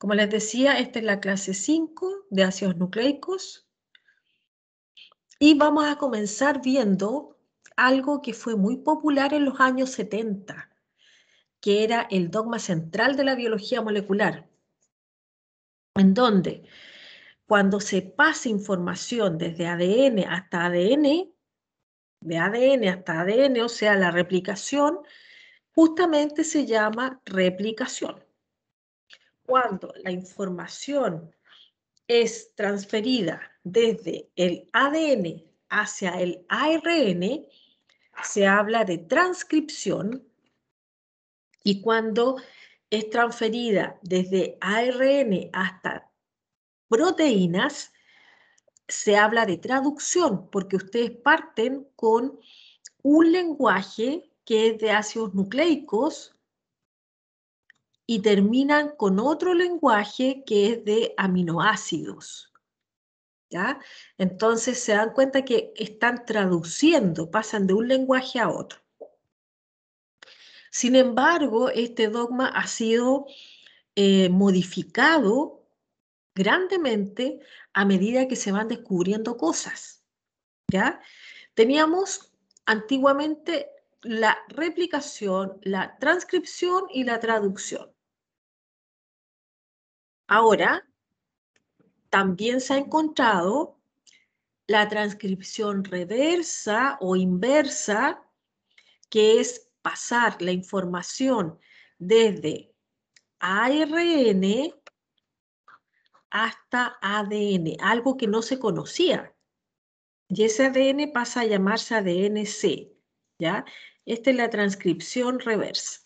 Como les decía, esta es la clase 5 de ácidos nucleicos. Y vamos a comenzar viendo algo que fue muy popular en los años 70, que era el dogma central de la biología molecular, en donde cuando se pasa información desde ADN hasta ADN, de ADN hasta ADN, o sea, la replicación, justamente se llama replicación cuando la información es transferida desde el ADN hacia el ARN, se habla de transcripción y cuando es transferida desde ARN hasta proteínas, se habla de traducción, porque ustedes parten con un lenguaje que es de ácidos nucleicos y terminan con otro lenguaje que es de aminoácidos. ¿ya? Entonces se dan cuenta que están traduciendo, pasan de un lenguaje a otro. Sin embargo, este dogma ha sido eh, modificado grandemente a medida que se van descubriendo cosas. ¿ya? Teníamos antiguamente la replicación, la transcripción y la traducción. Ahora, también se ha encontrado la transcripción reversa o inversa, que es pasar la información desde ARN hasta ADN, algo que no se conocía. Y ese ADN pasa a llamarse ADNc. ¿ya? Esta es la transcripción reversa.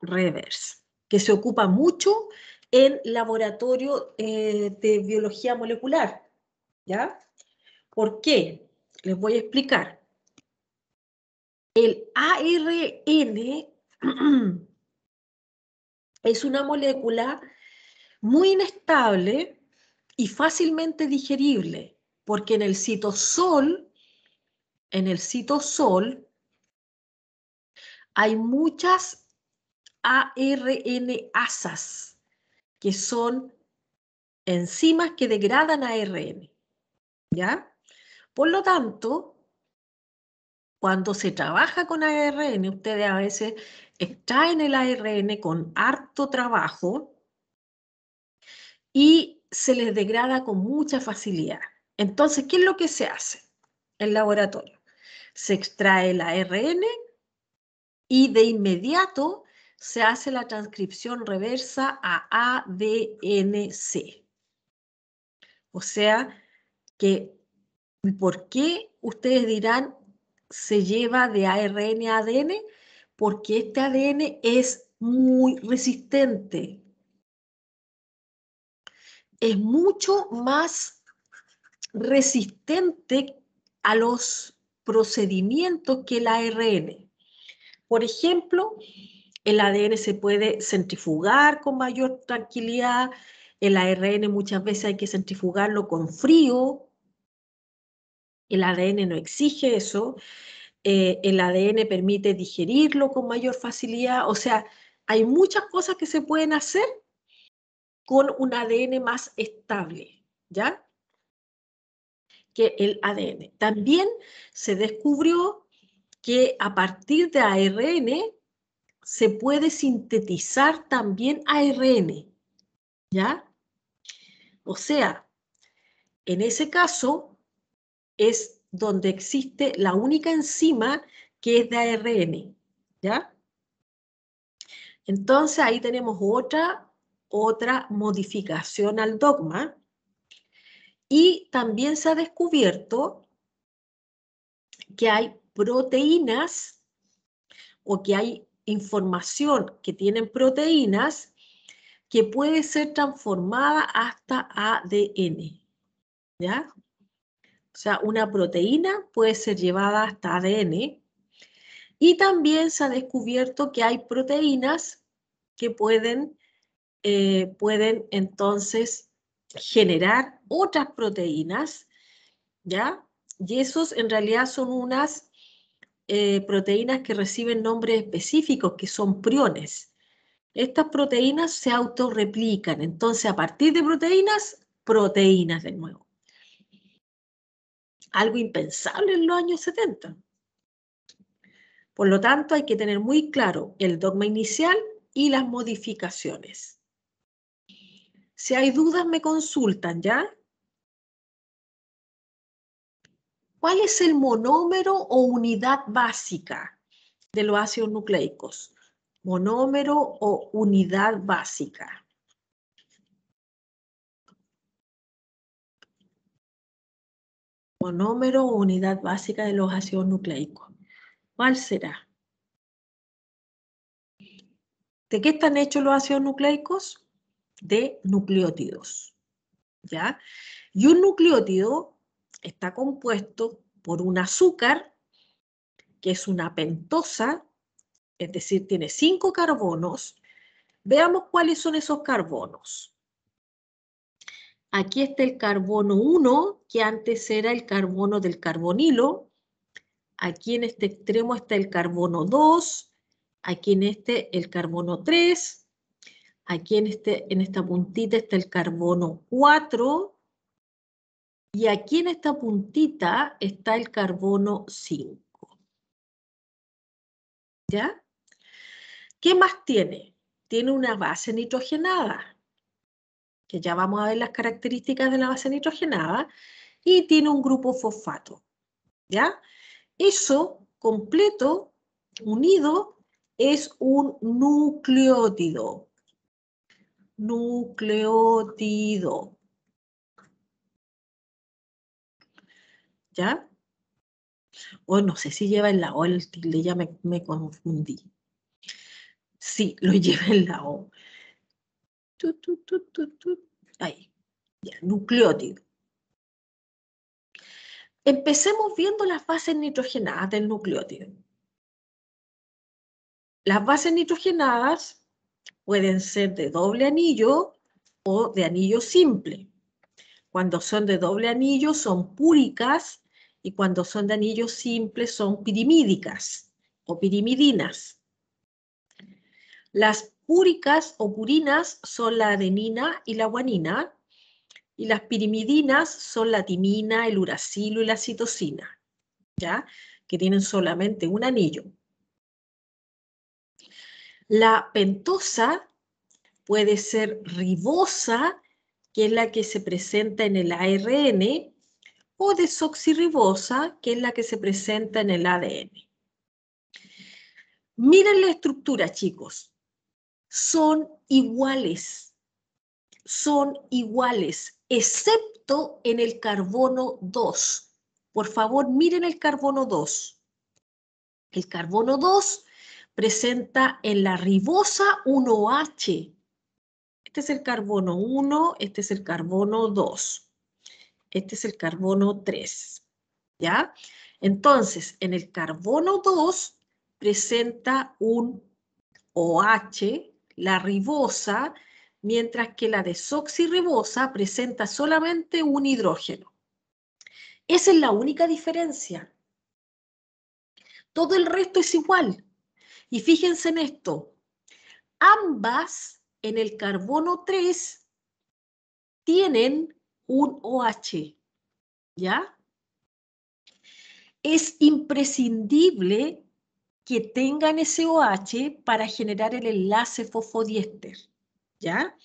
Revers, que se ocupa mucho en laboratorio eh, de biología molecular. ¿Ya? ¿Por qué? Les voy a explicar. El ARN es una molécula muy inestable y fácilmente digerible, porque en el citosol, en el citosol, hay muchas ARN-asas, que son enzimas que degradan ARN. ¿Ya? Por lo tanto, cuando se trabaja con ARN, ustedes a veces en el ARN con harto trabajo y se les degrada con mucha facilidad. Entonces, ¿qué es lo que se hace en laboratorio? Se extrae el ARN y de inmediato se hace la transcripción reversa a ADNC. O sea, que ¿por qué ustedes dirán se lleva de ARN a ADN? Porque este ADN es muy resistente. Es mucho más resistente a los procedimientos que el ARN. Por ejemplo, el ADN se puede centrifugar con mayor tranquilidad, el ARN muchas veces hay que centrifugarlo con frío, el ADN no exige eso, eh, el ADN permite digerirlo con mayor facilidad, o sea, hay muchas cosas que se pueden hacer con un ADN más estable, ¿ya? Que el ADN. También se descubrió que a partir de ARN se puede sintetizar también ARN, ¿ya? O sea, en ese caso es donde existe la única enzima que es de ARN, ¿ya? Entonces ahí tenemos otra, otra modificación al dogma y también se ha descubierto que hay proteínas o que hay información que tienen proteínas que puede ser transformada hasta ADN. ¿Ya? O sea, una proteína puede ser llevada hasta ADN. Y también se ha descubierto que hay proteínas que pueden, eh, pueden entonces generar otras proteínas, ¿ya? Y esos en realidad son unas eh, proteínas que reciben nombres específicos, que son priones. Estas proteínas se autorreplican, entonces a partir de proteínas, proteínas de nuevo. Algo impensable en los años 70. Por lo tanto, hay que tener muy claro el dogma inicial y las modificaciones. Si hay dudas, me consultan, ¿ya? ¿Cuál es el monómero o unidad básica de los ácidos nucleicos? Monómero o unidad básica. Monómero o unidad básica de los ácidos nucleicos. ¿Cuál será? ¿De qué están hechos los ácidos nucleicos? De nucleótidos. ¿Ya? Y un nucleótido está compuesto por un azúcar, que es una pentosa, es decir, tiene cinco carbonos. Veamos cuáles son esos carbonos. Aquí está el carbono 1, que antes era el carbono del carbonilo. Aquí en este extremo está el carbono 2, aquí en este el carbono 3, aquí en, este, en esta puntita está el carbono 4, y aquí en esta puntita está el carbono 5. ¿Ya? ¿Qué más tiene? Tiene una base nitrogenada, que ya vamos a ver las características de la base nitrogenada, y tiene un grupo fosfato. ¿Ya? Eso completo, unido, es un nucleótido. Nucleótido. O oh, no sé si lleva en la O el tilde, ya me, confundí. Sí, lo lleva en la O. Ahí, ya, nucleótido. Empecemos viendo las bases nitrogenadas del nucleótido. Las bases nitrogenadas pueden ser de doble anillo o de anillo simple. Cuando son de doble anillo son púricas y cuando son de anillos simples son pirimídicas o pirimidinas. Las púricas o purinas son la adenina y la guanina, y las pirimidinas son la timina, el uracilo y la citosina, ¿ya? que tienen solamente un anillo. La pentosa puede ser ribosa, que es la que se presenta en el ARN, o desoxirribosa, que es la que se presenta en el ADN. Miren la estructura, chicos. Son iguales. Son iguales, excepto en el carbono 2. Por favor, miren el carbono 2. El carbono 2 presenta en la ribosa 1H. Este es el carbono 1, este es el carbono 2. Este es el carbono 3, ¿ya? Entonces, en el carbono 2 presenta un OH, la ribosa, mientras que la desoxirribosa presenta solamente un hidrógeno. Esa es la única diferencia. Todo el resto es igual. Y fíjense en esto. Ambas en el carbono 3 tienen un OH. ¿Ya? Es imprescindible que tengan ese OH para generar el enlace fosfodiéster. ¿Ya?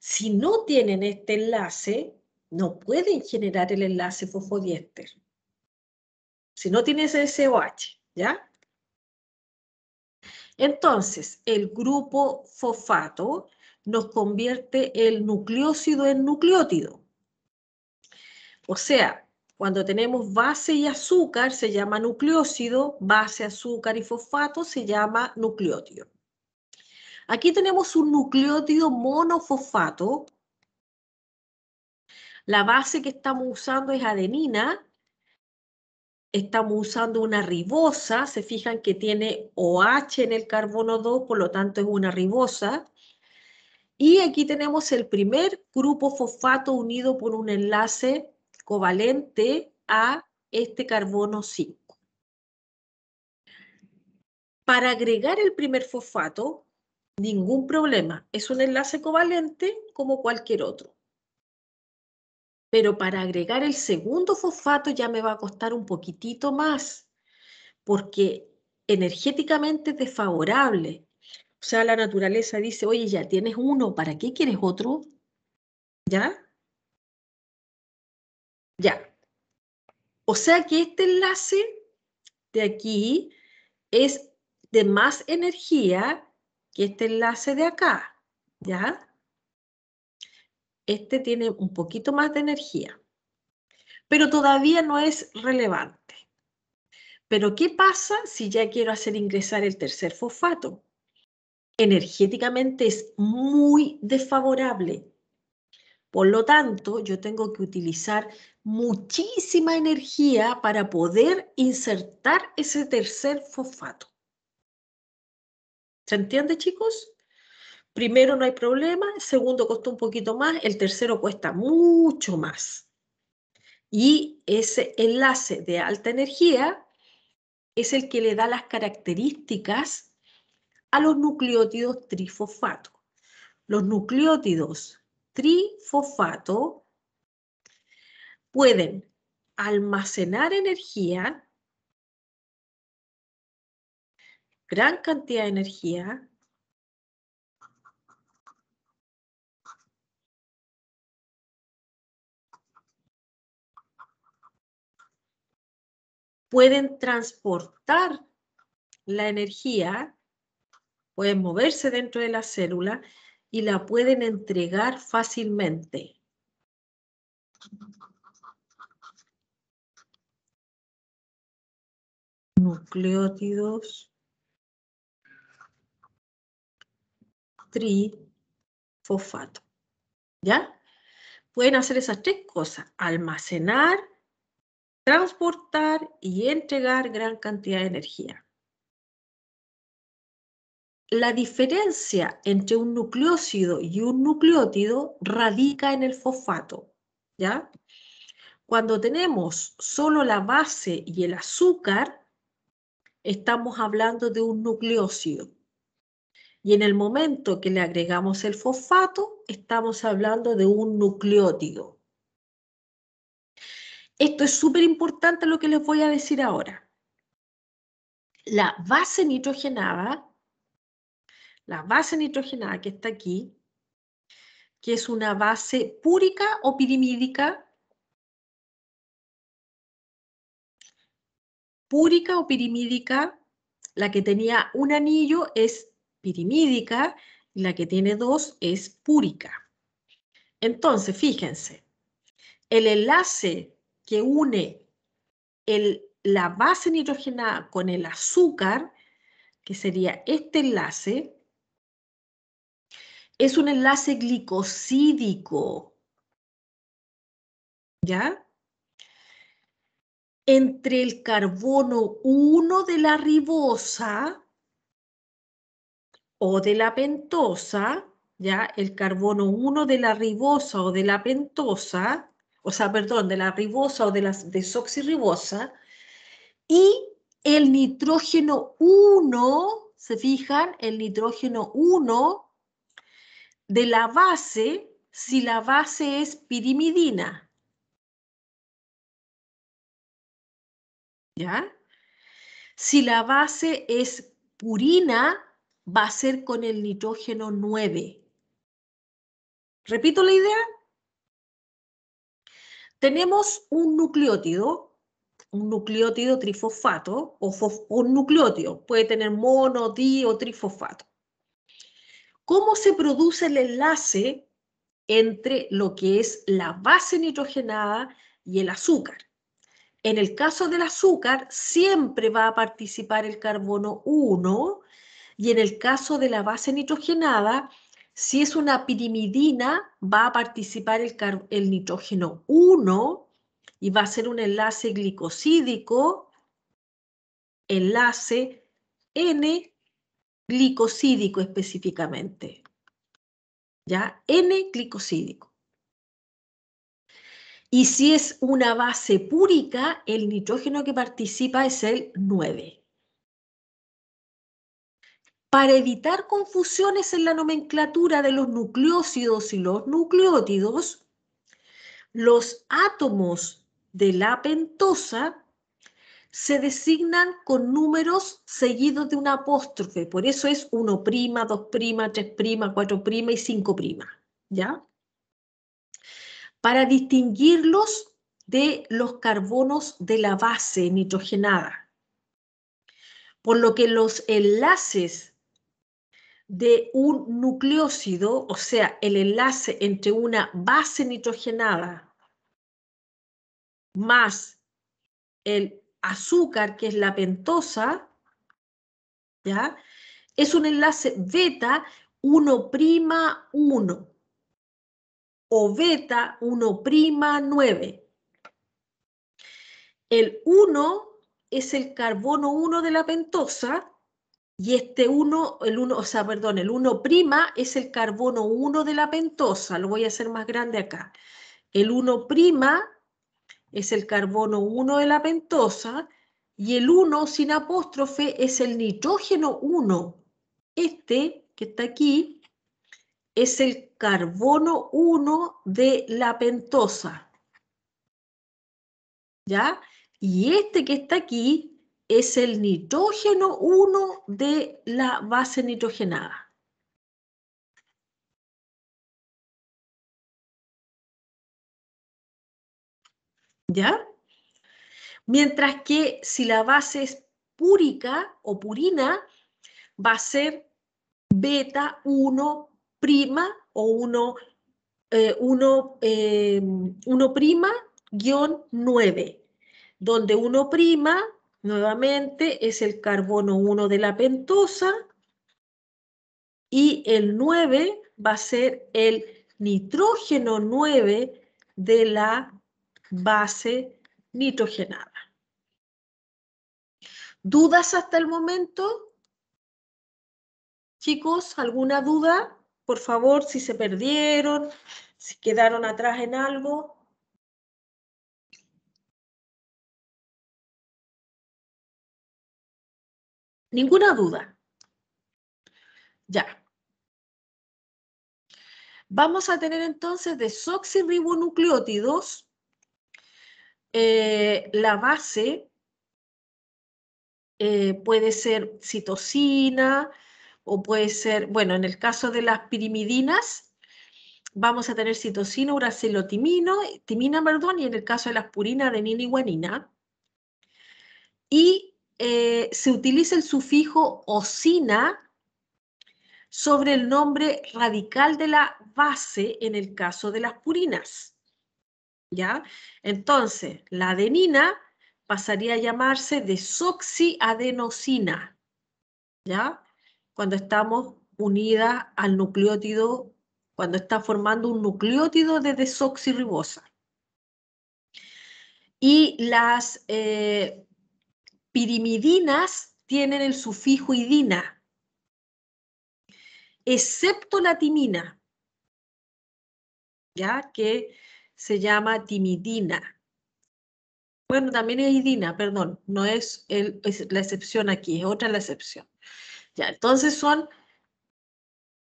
Si no tienen este enlace, no pueden generar el enlace fosfodiéster. Si no tienes ese OH, ¿ya? Entonces, el grupo fosfato nos convierte el nucleócido en nucleótido. O sea, cuando tenemos base y azúcar se llama nucleócido, base, azúcar y fosfato se llama nucleótido. Aquí tenemos un nucleótido monofosfato. La base que estamos usando es adenina. Estamos usando una ribosa, se fijan que tiene OH en el carbono 2, por lo tanto es una ribosa. Y aquí tenemos el primer grupo fosfato unido por un enlace covalente a este carbono 5. Para agregar el primer fosfato, ningún problema. Es un enlace covalente como cualquier otro. Pero para agregar el segundo fosfato ya me va a costar un poquitito más, porque energéticamente es desfavorable. O sea, la naturaleza dice, oye, ya tienes uno, ¿para qué quieres otro? ¿Ya? Ya. O sea que este enlace de aquí es de más energía que este enlace de acá, ¿ya? Este tiene un poquito más de energía, pero todavía no es relevante. Pero ¿qué pasa si ya quiero hacer ingresar el tercer fosfato? Energéticamente es muy desfavorable, por lo tanto, yo tengo que utilizar muchísima energía para poder insertar ese tercer fosfato. ¿Se entiende, chicos? Primero no hay problema, segundo cuesta un poquito más, el tercero cuesta mucho más. Y ese enlace de alta energía es el que le da las características a los nucleótidos trifosfato. Los nucleótidos trifosfato pueden almacenar energía, gran cantidad de energía, pueden transportar la energía, pueden moverse dentro de la célula y la pueden entregar fácilmente. Nucleótidos trifosfato. ¿Ya? Pueden hacer esas tres cosas, almacenar, transportar y entregar gran cantidad de energía la diferencia entre un nucleócido y un nucleótido radica en el fosfato, ¿ya? Cuando tenemos solo la base y el azúcar, estamos hablando de un nucleócido. Y en el momento que le agregamos el fosfato, estamos hablando de un nucleótido. Esto es súper importante lo que les voy a decir ahora. La base nitrogenada la base nitrogenada que está aquí, que es una base púrica o pirimídica. Púrica o pirimídica, la que tenía un anillo es pirimídica y la que tiene dos es púrica. Entonces, fíjense, el enlace que une la base nitrogenada con el azúcar, que sería este enlace, es un enlace glicosídico. ¿Ya? Entre el carbono 1 de la ribosa o de la pentosa, ¿ya? El carbono 1 de la ribosa o de la pentosa, o sea, perdón, de la ribosa o de la desoxirribosa, y el nitrógeno 1, se fijan, el nitrógeno 1 de la base si la base es pirimidina. ¿Ya? Si la base es purina, va a ser con el nitrógeno 9. ¿Repito la idea? Tenemos un nucleótido, un nucleótido trifosfato, o, o un nucleótido, puede tener mono, di o trifosfato cómo se produce el enlace entre lo que es la base nitrogenada y el azúcar. En el caso del azúcar, siempre va a participar el carbono 1 y en el caso de la base nitrogenada, si es una pirimidina, va a participar el, nitrógeno 1 y va a ser un enlace glicosídico, enlace N glicosídico específicamente. ¿Ya? N-glicosídico. Y si es una base púrica, el nitrógeno que participa es el 9. Para evitar confusiones en la nomenclatura de los nucleócidos y los nucleótidos, los átomos de la pentosa se designan con números seguidos de una apóstrofe, por eso es 1', 2', 3', 4' y 5', ¿ya? Para distinguirlos de los carbonos de la base nitrogenada, por lo que los enlaces de un nucleócido, o sea, el enlace entre una base nitrogenada más el azúcar, que es la pentosa, Es un enlace beta 1'1 o beta 1'9. El 1 es el carbono 1 de la pentosa y este 1, el 1, o sea, perdón, el 1' es el carbono 1 de la pentosa, lo voy a hacer más grande acá. El 1' es el carbono 1 de la pentosa y el 1 sin apóstrofe es el nitrógeno 1. Este que está aquí es el carbono 1 de la pentosa. ¿Ya? Y este que está aquí es el nitrógeno 1 de la base nitrogenada. ¿Ya? Mientras que si la base es púrica o purina, va a ser beta 1 prima o 1 eh, eh, prima guión 9, donde 1 prima nuevamente es el carbono 1 de la pentosa y el 9 va a ser el nitrógeno 9 de la base nitrogenada. ¿Dudas hasta el momento? Chicos, ¿alguna duda? Por favor, si se perdieron, si quedaron atrás en algo. Ninguna duda. Ya. Vamos a tener entonces desoxirribonucleótidos eh, la base eh, puede ser citosina o puede ser, bueno, en el caso de las pirimidinas, vamos a tener citosina, uracelotimina timina, perdón, y en el caso de las purinas, adenina y guanina. Y eh, se utiliza el sufijo osina sobre el nombre radical de la base en el caso de las purinas. ¿ya? Entonces, la adenina pasaría a llamarse desoxiadenosina, ¿ya? Cuando estamos unidas al nucleótido, cuando está formando un nucleótido de desoxirribosa. Y las eh, pirimidinas tienen el sufijo idina, excepto la timina, ¿ya? Que se llama timidina. Bueno, también es idina, perdón, no es, la excepción aquí, es otra la excepción. Ya, entonces son,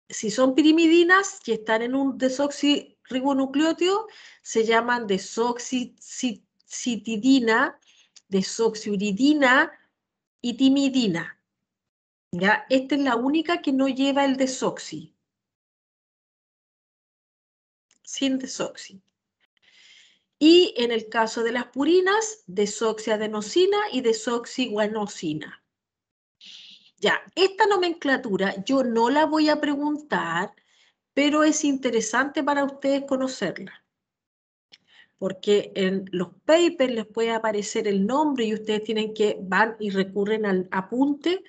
si son pirimidinas que están en un desoxirribonucleótido, se llaman desoxicitidina, desoxiridina y timidina. ¿Ya? Esta es la única que no lleva el desoxi. Sin desoxi. Y en el caso de las purinas, desoxiadenosina y desoxiguanosina. Ya, esta nomenclatura yo no la voy a preguntar, pero es interesante para ustedes conocerla. Porque en los papers les puede aparecer el nombre y ustedes tienen que van y recurren al apunte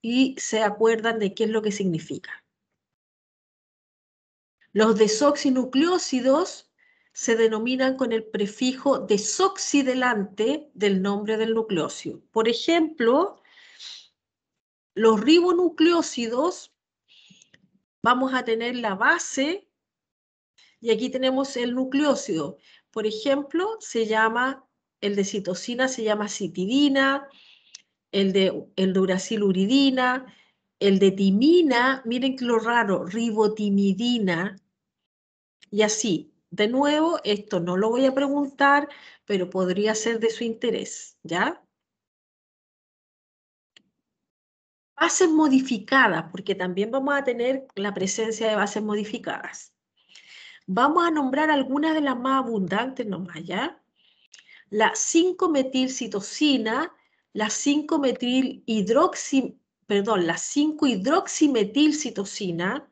y se acuerdan de qué es lo que significa. Los desoxinucleócidos se denominan con el prefijo desoxidelante del nombre del nucleócido. Por ejemplo, los ribonucleócidos, vamos a tener la base y aquí tenemos el nucleócido. Por ejemplo, se llama, el de citosina se llama citidina, el de, el el de timina, miren qué lo raro, ribotimidina, y así, de nuevo, esto no lo voy a preguntar, pero podría ser de su interés, ¿ya? Bases modificadas, porque también vamos a tener la presencia de bases modificadas. Vamos a nombrar algunas de las más abundantes nomás, ¿ya? La 5 metilcitocina la 5-metil perdón, la 5-hidroximetilcitosina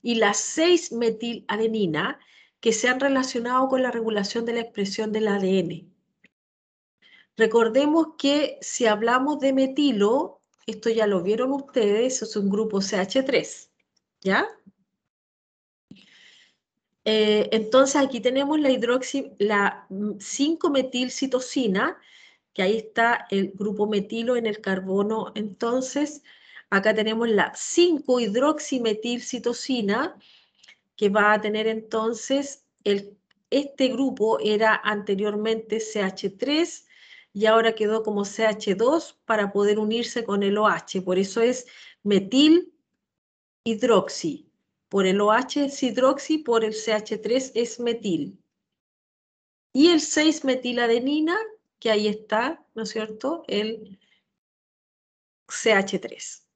y la 6-metiladenina, que se han relacionado con la regulación de la expresión del ADN. Recordemos que si hablamos de metilo, esto ya lo vieron ustedes, es un grupo CH3, ¿ya? Eh, entonces aquí tenemos la, hidroxi, la 5 metilcitocina que ahí está el grupo metilo en el carbono. Entonces acá tenemos la 5 hidroximetilcitocina que va a tener entonces el, este grupo era anteriormente CH3 y ahora quedó como CH2 para poder unirse con el OH. Por eso es metil hidroxi. Por el OH es hidroxi, por el CH3 es metil. Y el 6-metiladenina, que ahí está, ¿no es cierto? El CH3.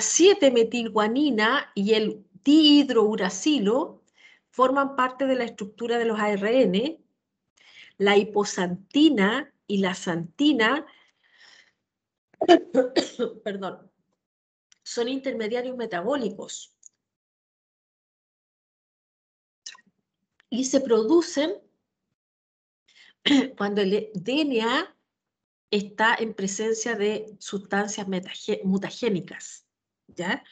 7-metilguanina y el dihidrouracilo forman parte de la estructura de los ARN. La hiposantina y la santina son intermediarios metabólicos y se producen cuando el DNA está en presencia de sustancias mutagénicas. ¿ya?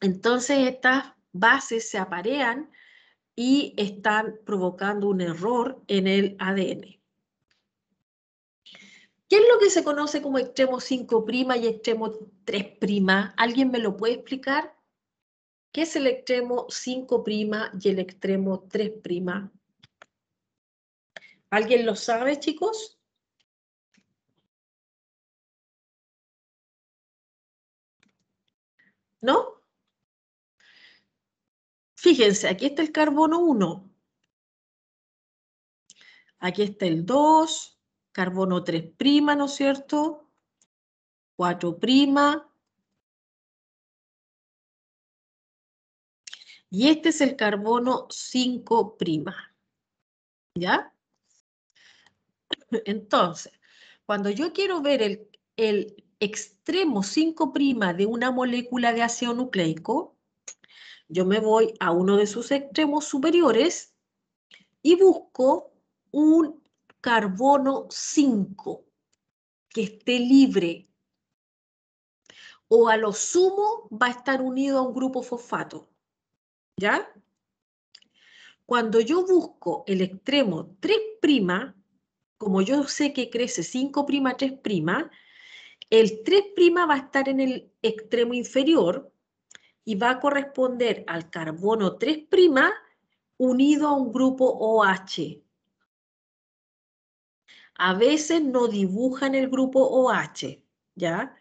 Entonces estas bases se aparean y están provocando un error en el ADN. ¿Qué es lo que se conoce como extremo 5' y extremo 3'? ¿Alguien me lo puede explicar? ¿Qué es el extremo 5' y el extremo 3'? ¿Alguien lo sabe, chicos? ¿no? Fíjense, aquí está el carbono 1. Aquí está el 2, carbono 3', ¿no es cierto? 4'. Y este es el carbono 5'. ¿Ya? Entonces, cuando yo quiero ver el, el extremo 5' de una molécula de ácido nucleico, yo me voy a uno de sus extremos superiores y busco un carbono 5 que esté libre o a lo sumo va a estar unido a un grupo fosfato. ¿Ya? Cuando yo busco el extremo 3', como yo sé que crece 5', 3', el 3' va a estar en el extremo inferior y va a corresponder al carbono 3' unido a un grupo OH. A veces no dibujan el grupo OH, ¿ya?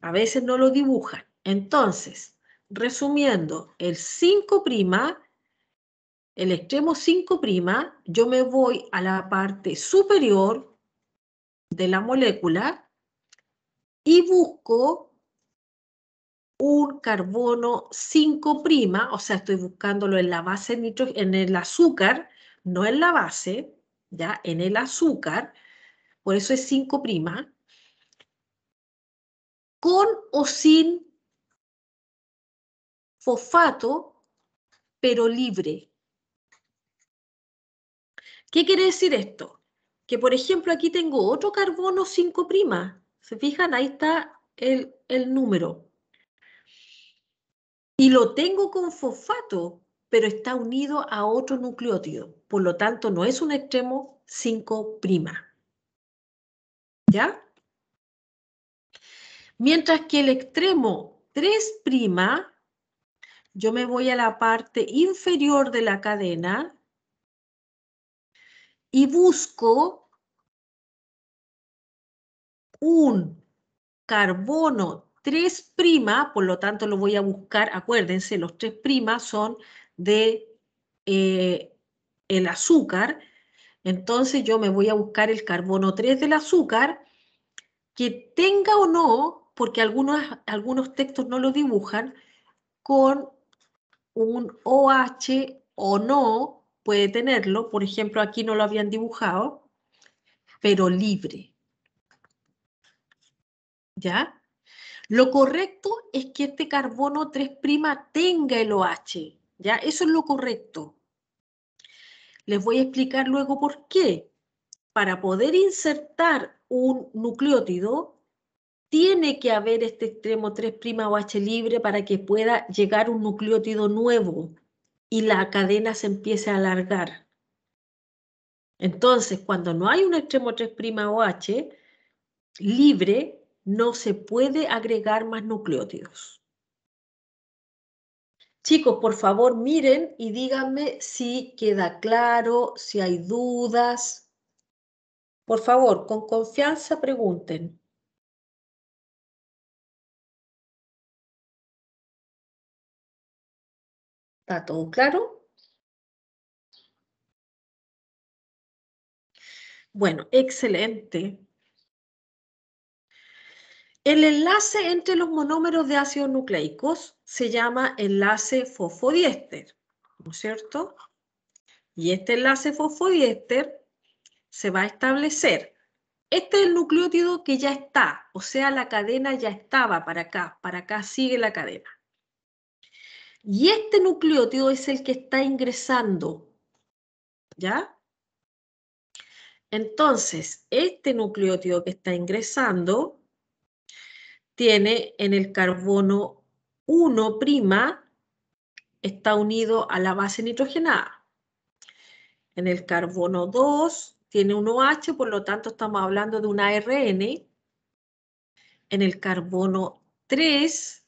A veces no lo dibujan. Entonces, resumiendo, el 5', el extremo 5', yo me voy a la parte superior de la molécula y busco un carbono 5', o sea, estoy buscándolo en la base en el azúcar, no en la base, ya, en el azúcar, por eso es 5', con o sin fosfato, pero libre. ¿Qué quiere decir esto? Que, por ejemplo, aquí tengo otro carbono 5', se fijan, ahí está el, número. Y lo tengo con fosfato, pero está unido a otro nucleótido. Por lo tanto, no es un extremo 5'. ¿Ya? Mientras que el extremo 3', yo me voy a la parte inferior de la cadena y busco un carbono 3', por lo tanto lo voy a buscar, acuérdense, los 3' son de eh, el azúcar, entonces yo me voy a buscar el carbono 3 del azúcar, que tenga o no, porque algunos, algunos textos no lo dibujan, con un OH o no, puede tenerlo, por ejemplo aquí no lo habían dibujado, pero libre. ¿ya? Lo correcto es que este carbono 3' tenga el OH, ¿ya? Eso es lo correcto. Les voy a explicar luego por qué. Para poder insertar un nucleótido, tiene que haber este extremo 3' OH libre para que pueda llegar un nucleótido nuevo y la cadena se empiece a alargar. Entonces, cuando no hay un extremo 3' OH libre, no se puede agregar más nucleótidos. Chicos, por favor, miren y díganme si queda claro, si hay dudas. Por favor, con confianza pregunten. ¿Está todo claro? Bueno, excelente. El enlace entre los monómeros de ácidos nucleicos se llama enlace fosfodiéster, ¿no es cierto? Y este enlace fosfodiéster se va a establecer. Este es el nucleótido que ya está, o sea, la cadena ya estaba para acá, para acá sigue la cadena. Y este nucleótido es el que está ingresando, ¿ya? Entonces, este nucleótido que está ingresando tiene en el carbono 1' está unido a la base nitrogenada. En el carbono 2 tiene un OH, por lo tanto estamos hablando de una ARN. En el carbono 3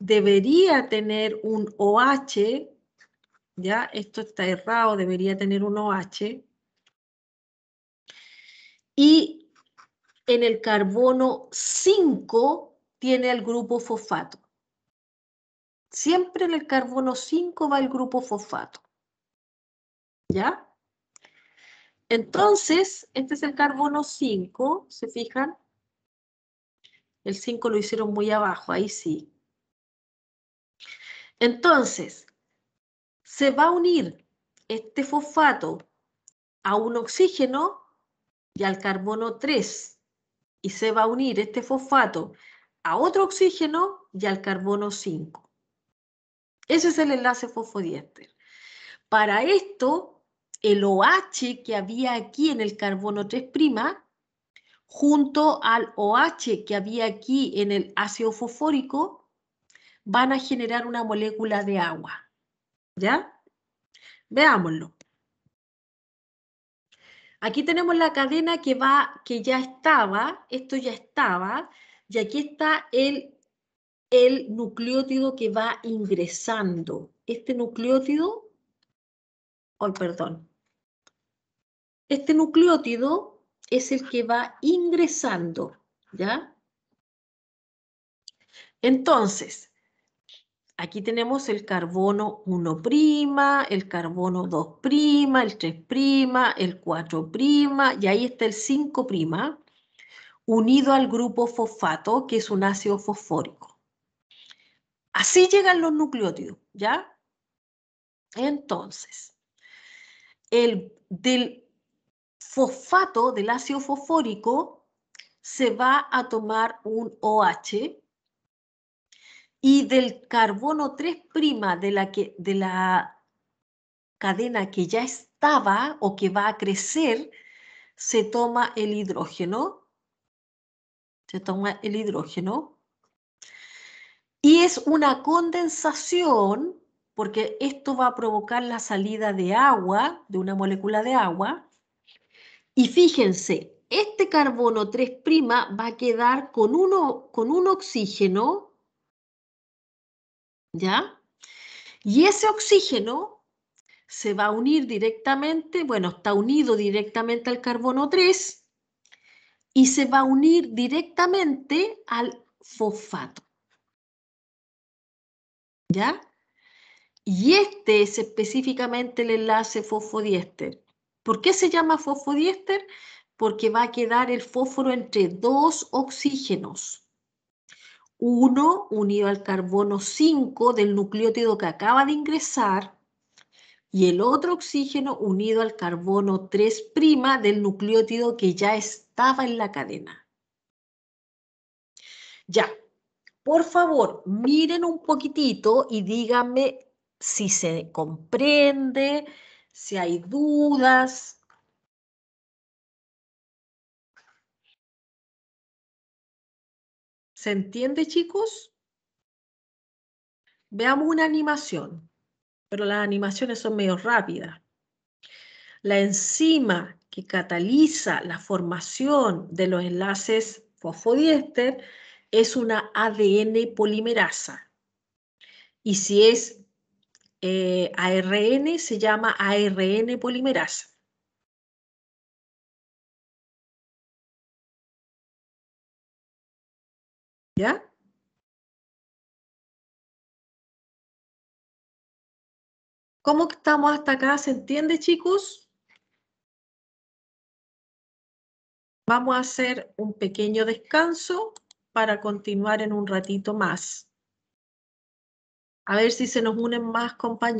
debería tener un OH, ya esto está errado, debería tener un OH. Y en el carbono 5 tiene el grupo fosfato. Siempre en el carbono 5 va el grupo fosfato. ¿Ya? Entonces, este es el carbono 5, ¿se fijan? El 5 lo hicieron muy abajo, ahí sí. Entonces, se va a unir este fosfato a un oxígeno y al carbono 3 y se va a unir este fosfato a otro oxígeno y al carbono 5. Ese es el enlace fosfodiéster. Para esto, el OH que había aquí en el carbono 3' junto al OH que había aquí en el ácido fosfórico van a generar una molécula de agua. ¿Ya? Veámoslo. Aquí tenemos la cadena que va, que ya estaba, esto ya estaba, y aquí está el, el nucleótido que va ingresando. Este nucleótido, perdón, este nucleótido es el que va ingresando, ¿ya? Entonces, aquí tenemos el carbono 1', el carbono 2', el 3', el 4', y ahí está el 5', unido al grupo fosfato, que es un ácido fosfórico. Así llegan los nucleótidos, ¿ya? Entonces, el del fosfato, del ácido fosfórico, se va a tomar un OH y del carbono 3' de la, que, de la cadena que ya estaba o que va a crecer, se toma el hidrógeno. Se toma el hidrógeno. Y es una condensación, porque esto va a provocar la salida de agua, de una molécula de agua. Y fíjense, este carbono 3' va a quedar con, uno, con un oxígeno ¿ya? Y ese oxígeno se va a unir directamente, bueno, está unido directamente al carbono 3 y se va a unir directamente al fosfato. ¿Ya? Y este es específicamente el enlace fosfodiéster. ¿Por qué se llama fosfodiéster? Porque va a quedar el fósforo entre dos oxígenos uno unido al carbono 5 del nucleótido que acaba de ingresar y el otro oxígeno unido al carbono 3' del nucleótido que ya estaba en la cadena. Ya, por favor, miren un poquitito y díganme si se comprende, si hay dudas, ¿Se entiende, chicos? Veamos una animación, pero las animaciones son medio rápidas. La enzima que cataliza la formación de los enlaces fosfodiéster es una ADN polimerasa. Y si es eh, ARN, se llama ARN polimerasa. ¿Ya? ¿Cómo estamos hasta acá? ¿Se entiende, chicos? Vamos a hacer un pequeño descanso para continuar en un ratito más. A ver si se nos unen más compañeros.